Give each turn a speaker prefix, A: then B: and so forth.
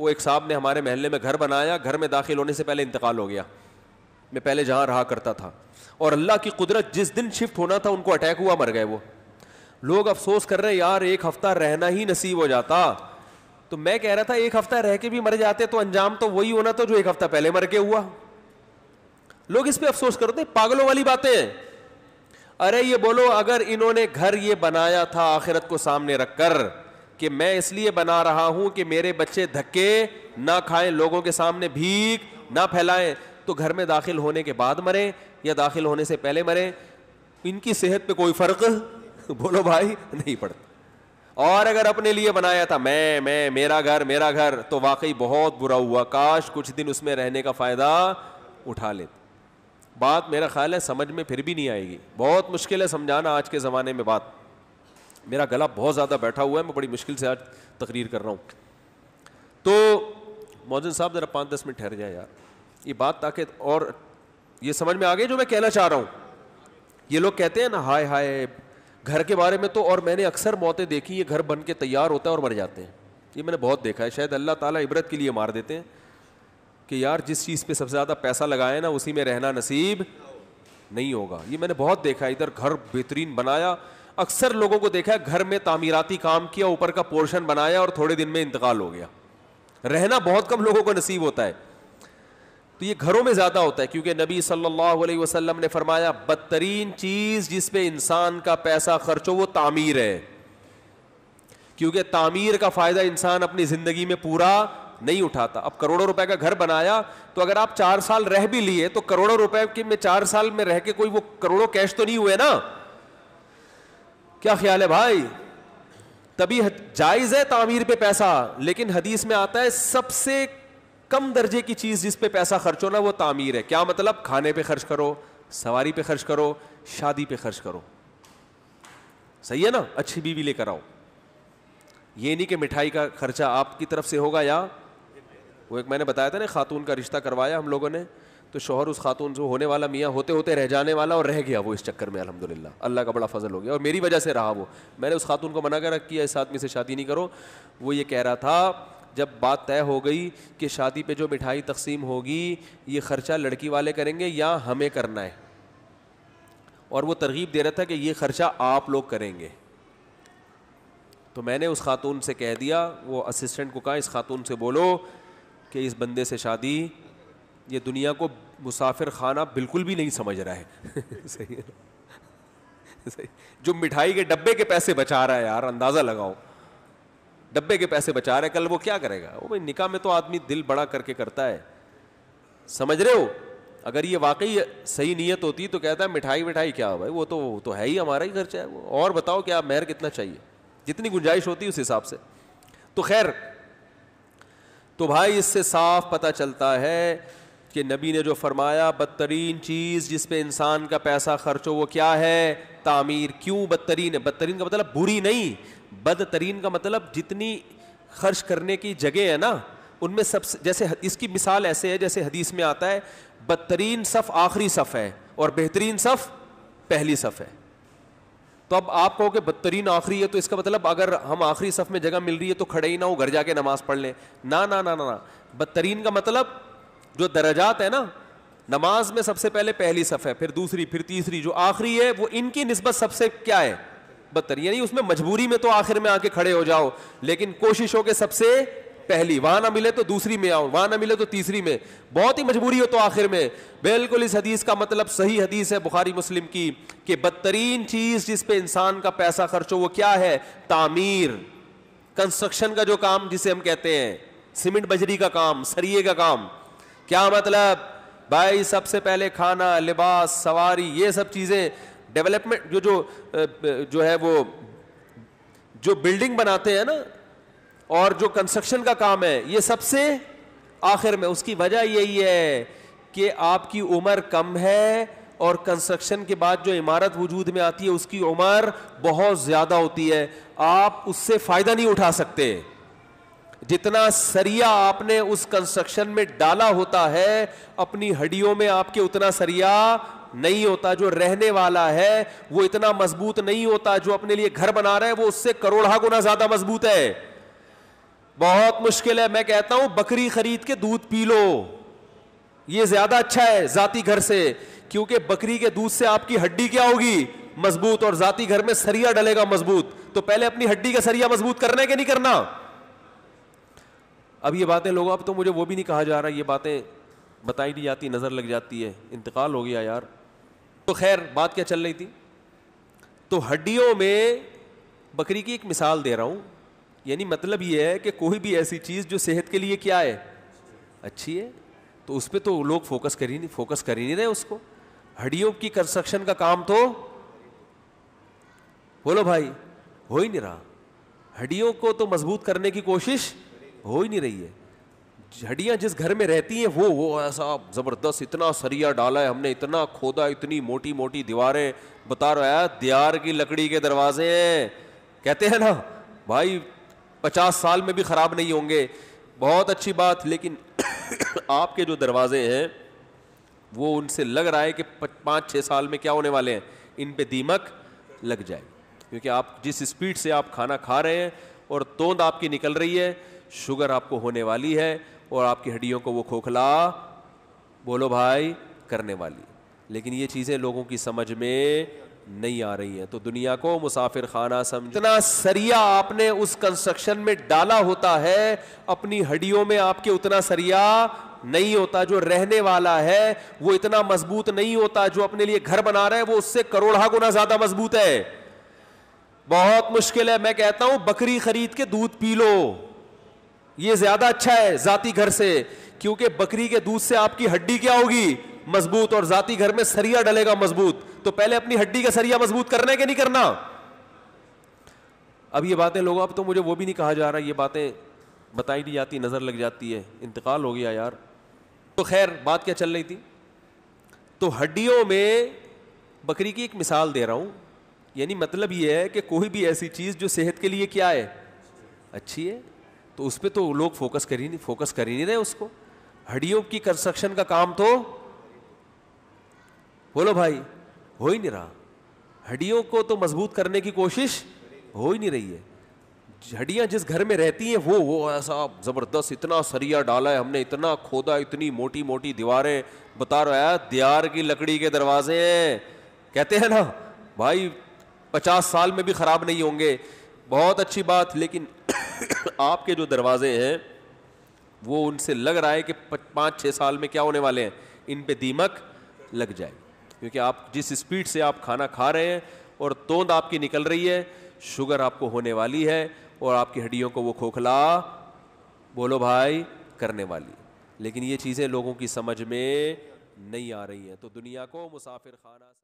A: वो एक साहब ने हमारे महल्ले में घर बनाया घर में दाखिल होने से पहले इंतकाल हो गया मैं पहले जहाँ रहा करता था और अल्लाह की कुदरत जिस दिन शिफ्ट होना था उनको अटैक हुआ मर गए वो लोग अफसोस कर रहे यार एक हफ्ता रहना ही नसीब हो जाता तो मैं कह रहा था एक हफ्ता रह के भी मर जाते तो अंजाम तो वही होना था जो एक हफ्ता पहले मर के हुआ लोग इस पर अफसोस करते पागलों वाली बातें अरे ये बोलो अगर इन्होंने घर ये बनाया था आखिरत को सामने रखकर कि मैं इसलिए बना रहा हूं कि मेरे बच्चे धक्के ना खाएं लोगों के सामने भीख ना फैलाएं तो घर में दाखिल होने के बाद मरें या दाखिल होने से पहले मरें इनकी सेहत पे कोई फर्क बोलो भाई नहीं पड़ता और अगर अपने लिए बनाया था मैं मैं मेरा घर मेरा घर तो वाकई बहुत बुरा हुआ काश कुछ दिन उसमें रहने का फ़ायदा उठा ले बात मेरा ख्याल है समझ में फिर भी नहीं आएगी बहुत मुश्किल है समझाना आज के ज़माने में बात मेरा गला बहुत ज़्यादा बैठा हुआ है मैं बड़ी मुश्किल से आज तकरीर कर रहा हूँ तो मौजन साहब ज़रा पाँच दस मिनट ठहर जाए यार ये बात ताकि और ये समझ में आ गई जो मैं कहना चाह रहा हूँ ये लोग कहते हैं ना हाय हाय घर के बारे में तो और मैंने अक्सर मौतें देखी ये घर बन के तैयार होता है और मर जाते हैं ये मैंने बहुत देखा है शायद अल्लाह ताला इबरत के लिए मार देते हैं कि यार जिस चीज़ पे सबसे ज़्यादा पैसा लगाए ना उसी में रहना नसीब नहीं होगा ये मैंने बहुत देखा है इधर घर बेहतरीन बनाया अक्सर लोगों को देखा है घर में तामीराती काम किया ऊपर का पोर्शन बनाया और थोड़े दिन में इंतकाल हो गया रहना बहुत कम लोगों को नसीब होता है तो ये घरों में ज़्यादा होता है क्योंकि नबी सल्लल्लाहु अलैहि वसल्लम ने फरमाया बदतरीन चीज़ जिस पे इंसान का पैसा खर्च हो वो तामीर है क्योंकि तामीर का फ़ायदा इंसान अपनी ज़िंदगी में पूरा नहीं उठाता अब करोड़ों रुपए का घर बनाया तो अगर आप चार साल रह भी लिए तो करोड़ों रुपए के में चार साल में रह के कोई वो करोड़ों कैश तो नहीं हुए ना क्या ख्याल है भाई तभी जायज़ है तामीर पे पैसा लेकिन हदीस में आता है सबसे कम दर्जे की चीज़ जिस पे पैसा खर्च होना वो तामीर है क्या मतलब खाने पे खर्च करो सवारी पे खर्च करो शादी पे खर्च करो सही है ना अच्छी बीवी लेकर आओ ये नहीं कि मिठाई का खर्चा आपकी तरफ से होगा या वो एक मैंने बताया था ना खातून का रिश्ता करवाया हम लोगों ने तो शोहर उस खातून से होने वाला मियाँ होते होते रह जाने वाला और रह गया वो इस चक्कर में अलहमदिल्ला अल्लाह का बड़ा फजल हो गया और मेरी वजह से रहा वो मैंने उस खातून को मना कर किया इस आदमी से शादी नहीं करो वो ये कह रहा था जब बात तय हो गई कि शादी पर जो मिठाई तकसीम होगी ये ख़र्चा लड़की वाले करेंगे या हमें करना है और वो तरगीब दे रहा था कि ये ख़र्चा आप लोग करेंगे तो मैंने उस खातून से कह दिया वो असिस्टेंट को कहा इस खातून से बोलो कि इस बंदे से शादी ये दुनिया को मुसाफिर खाना बिल्कुल भी नहीं समझ रहा है सही है जो मिठाई के डब्बे के पैसे बचा रहा है यार अंदाज़ा लगाओ डब्बे के पैसे बचा रहे कल वो क्या करेगा वो भाई निकाह में तो आदमी दिल बड़ा करके करता है समझ रहे हो अगर ये वाकई सही नीयत होती तो कहता है मिठाई मिठाई क्या हो भाई वो तो वो तो है ही हमारा ही खर्चा है वो और बताओ क्या मेहर कितना चाहिए जितनी गुंजाइश होती है उस हिसाब से तो खैर तो भाई इससे साफ पता चलता है कि नबी ने जो फरमाया बदतरीन चीज़ जिस पे इंसान का पैसा खर्च हो वो क्या है तामीर क्यों बदतरीन है बदतरीन का मतलब बुरी नहीं बदतरीन का मतलब जितनी खर्च करने की जगह है ना उनमें सबसे जैसे इसकी मिसाल ऐसे है जैसे हदीस में आता है बदतरीन सफ़ आखिरी सफ़ है और बेहतरीन सफ़ पहली सफ़ है तो अब आप कहो कि बदतरीन आखिरी है तो इसका मतलब अगर हम आखिरी सफ़ में जगह मिल रही है तो खड़े ही ना हो घर जाके नमाज़ पढ़ लें ना ना ना ना, ना। बदतरीन का मतलब जो दर्जात है ना नमाज में सबसे पहले पहली सफ़ है फिर दूसरी फिर तीसरी जो आखिरी है वो इनकी नस्बत सबसे क्या है बदतर यानी उसमें मजबूरी में तो आखिर में आके खड़े हो जाओ लेकिन कोशिश हो के सबसे पहली वहां ना मिले तो दूसरी में आओ वहां ना मिले तो तीसरी में बहुत ही मजबूरी हो तो आखिर में बिल्कुल इस हदीस का मतलब सही हदीस है बुखारी मुस्लिम की कि बदतरीन चीज जिस पे इंसान का पैसा खर्च हो वो क्या है तामीर कंस्ट्रक्शन का जो काम जिसे हम कहते हैं सीमेंट बजरी का काम सरिये का काम क्या मतलब भाई सबसे पहले खाना लिबास सवारी ये सब चीज़ें डेवलपमेंट जो जो जो है वो जो बिल्डिंग बनाते हैं ना और जो कंस्ट्रक्शन का काम है ये सबसे आखिर में उसकी वजह यही है कि आपकी उम्र कम है और कंस्ट्रक्शन के बाद जो इमारत वजूद में आती है उसकी उम्र बहुत ज़्यादा होती है आप उससे फ़ायदा नहीं उठा सकते जितना सरिया आपने उस कंस्ट्रक्शन में डाला होता है अपनी हड्डियों में आपके उतना सरिया नहीं होता जो रहने वाला है वो इतना मजबूत नहीं होता जो अपने लिए घर बना रहा है वो उससे करोड़ा गुना ज्यादा मजबूत है बहुत मुश्किल है मैं कहता हूं बकरी खरीद के दूध पी लो ये ज्यादा अच्छा है जाति घर से क्योंकि बकरी के दूध से आपकी हड्डी क्या होगी मजबूत और जाति घर में सरिया डलेगा मजबूत तो पहले अपनी हड्डी का सरिया मजबूत करना है कि नहीं करना अब ये बातें लोग अब तो मुझे वो भी नहीं कहा जा रहा ये बातें बताई नहीं जाती नज़र लग जाती है इंतकाल हो गया यार तो खैर बात क्या चल रही थी तो हड्डियों में बकरी की एक मिसाल दे रहा हूँ यानी मतलब ये है कि कोई भी ऐसी चीज़ जो सेहत के लिए क्या है अच्छी है तो उस पर तो लोग फोकस कर ही नहीं फोकस कर ही नहीं रहे उसको हड्डियों की कंस्ट्रक्शन का काम तो बोलो भाई हो ही नहीं रहा हड्डियों को तो मजबूत करने की कोशिश हो ही नहीं रही है हड्डियाँ जिस घर में रहती हैं वो वो ऐसा ज़बरदस्त इतना सरिया डाला है हमने इतना खोदा इतनी मोटी मोटी दीवारें बता रहा है दियार की लकड़ी के दरवाजे हैं कहते हैं ना भाई पचास साल में भी ख़राब नहीं होंगे बहुत अच्छी बात लेकिन आपके जो दरवाजे हैं वो उनसे लग रहा है कि पाँच छः साल में क्या होने वाले हैं इन पर दीमक लग जाए क्योंकि आप जिस स्पीड से आप खाना खा रहे हैं और तोंद आपकी निकल रही है शुगर आपको होने वाली है और आपकी हड्डियों को वो खोखला बोलो भाई करने वाली लेकिन ये चीज़ें लोगों की समझ में नहीं आ रही हैं तो दुनिया को मुसाफिर खाना समझ इतना सरिया आपने उस कंस्ट्रक्शन में डाला होता है अपनी हड्डियों में आपके उतना सरिया नहीं होता जो रहने वाला है वो इतना मजबूत नहीं होता जो अपने लिए घर बना रहा है वो उससे करोड़ा गुना ज़्यादा मजबूत है बहुत मुश्किल है मैं कहता हूं बकरी खरीद के दूध पी लो ये ज्यादा अच्छा है जाति घर से क्योंकि बकरी के दूध से आपकी हड्डी क्या होगी मजबूत और जाति घर में सरिया डलेगा मजबूत तो पहले अपनी हड्डी का सरिया मजबूत करना है कि नहीं करना अब ये बातें लोग अब तो मुझे वो भी नहीं कहा जा रहा ये बातें बताई नहीं जाती नज़र लग जाती है इंतकाल हो गया यार तो खैर बात क्या चल रही थी तो हड्डियों में बकरी की एक मिसाल दे रहा हूं यानी मतलब यह है कि कोई भी ऐसी चीज़ जो सेहत के लिए क्या है अच्छी है तो उस पर तो लोग फोकस कर ही नहीं फोकस कर ही नहीं रहे उसको हड्डियों की कंस्ट्रक्शन का काम तो बोलो भाई हो ही नहीं रहा हड्डियों को तो मजबूत करने की कोशिश हो ही नहीं रही है हड्डियाँ जिस घर में रहती हैं वो वो ऐसा ज़बरदस्त इतना सरिया डाला है हमने इतना खोदा इतनी मोटी मोटी दीवारें बता रहा है दियार की लकड़ी के दरवाजे हैं कहते हैं ना भाई पचास साल में भी ख़राब नहीं होंगे बहुत अच्छी बात लेकिन आपके जो दरवाजे हैं वो उनसे लग रहा है कि पाँच छः साल में क्या होने वाले हैं इन पे दीमक लग जाए क्योंकि आप जिस स्पीड से आप खाना खा रहे हैं और तोंद आपकी निकल रही है शुगर आपको होने वाली है और आपकी हड्डियों को वो खोखला बोलो भाई करने वाली लेकिन ये चीज़ें लोगों की समझ में नहीं आ रही हैं तो दुनिया को मुसाफिर खाना